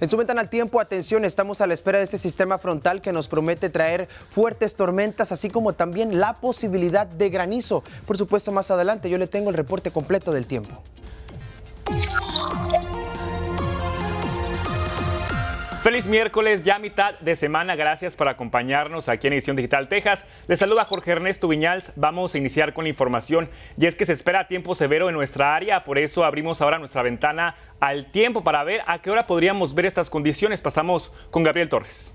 En su ventana al tiempo, atención, estamos a la espera de este sistema frontal que nos promete traer fuertes tormentas, así como también la posibilidad de granizo. Por supuesto, más adelante yo le tengo el reporte completo del tiempo. Feliz miércoles, ya mitad de semana. Gracias por acompañarnos aquí en Edición Digital Texas. Les saluda Jorge Ernesto Viñals. Vamos a iniciar con la información. Y es que se espera tiempo severo en nuestra área, por eso abrimos ahora nuestra ventana al tiempo para ver a qué hora podríamos ver estas condiciones. Pasamos con Gabriel Torres.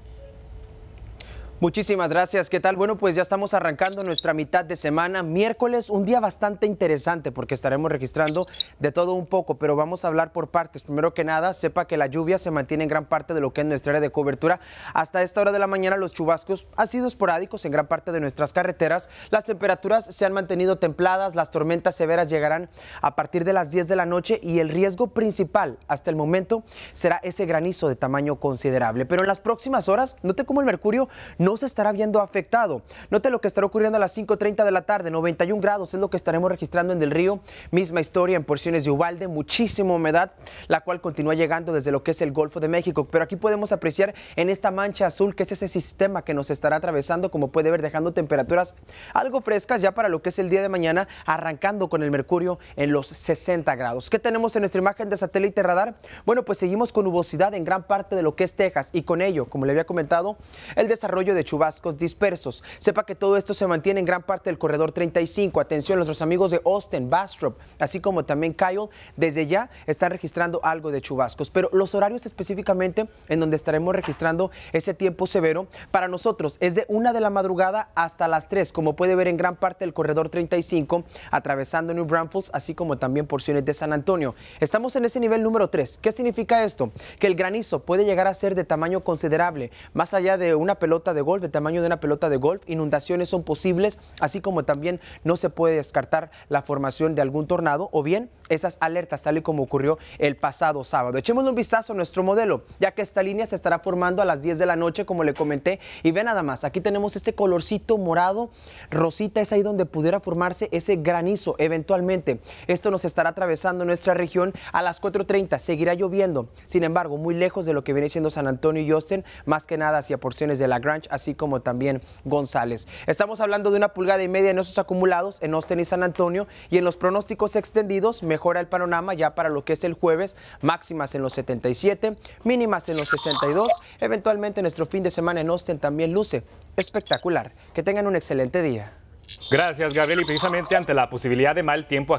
Muchísimas gracias. ¿Qué tal? Bueno, pues ya estamos arrancando nuestra mitad de semana. Miércoles, un día bastante interesante porque estaremos registrando de todo un poco, pero vamos a hablar por partes. Primero que nada, sepa que la lluvia se mantiene en gran parte de lo que es nuestra área de cobertura. Hasta esta hora de la mañana los chubascos han sido esporádicos en gran parte de nuestras carreteras. Las temperaturas se han mantenido templadas, las tormentas severas llegarán a partir de las 10 de la noche y el riesgo principal hasta el momento será ese granizo de tamaño considerable. Pero en las próximas horas, note cómo el mercurio no se estará viendo afectado. Note lo que estará ocurriendo a las 5.30 de la tarde, 91 grados es lo que estaremos registrando en el Río. Misma historia en porciones de uvalde, muchísima humedad, la cual continúa llegando desde lo que es el Golfo de México. Pero aquí podemos apreciar en esta mancha azul, que es ese sistema que nos estará atravesando, como puede ver, dejando temperaturas algo frescas ya para lo que es el día de mañana, arrancando con el mercurio en los 60 grados. ¿Qué tenemos en nuestra imagen de satélite radar? Bueno, pues seguimos con nubosidad en gran parte de lo que es Texas y con ello, como le había comentado, el desarrollo de chubascos dispersos. Sepa que todo esto se mantiene en gran parte del corredor 35. Atención, nuestros amigos de Austin, Bastrop, así como también Kyle, desde ya están registrando algo de chubascos. Pero los horarios específicamente en donde estaremos registrando ese tiempo severo, para nosotros es de una de la madrugada hasta las 3, como puede ver en gran parte del corredor 35, atravesando New Braunfels, así como también porciones de San Antonio. Estamos en ese nivel número 3. ¿Qué significa esto? Que el granizo puede llegar a ser de tamaño considerable, más allá de una pelota de golf, el tamaño de una pelota de golf, inundaciones son posibles, así como también no se puede descartar la formación de algún tornado o bien esas alertas, tal y como ocurrió el pasado sábado. Echemos un vistazo a nuestro modelo, ya que esta línea se estará formando a las 10 de la noche, como le comenté. Y ve nada más, aquí tenemos este colorcito morado, rosita, es ahí donde pudiera formarse ese granizo eventualmente. Esto nos estará atravesando nuestra región a las 4.30, seguirá lloviendo. Sin embargo, muy lejos de lo que viene siendo San Antonio y Austin, más que nada hacia porciones de La Grange, así como también González. Estamos hablando de una pulgada y media en esos acumulados en Austin y San Antonio y en los pronósticos extendidos me mejora el panorama ya para lo que es el jueves, máximas en los 77, mínimas en los 62. Eventualmente nuestro fin de semana en Austin también luce espectacular. Que tengan un excelente día. Gracias, Gabriel. Y precisamente ante la posibilidad de mal tiempo,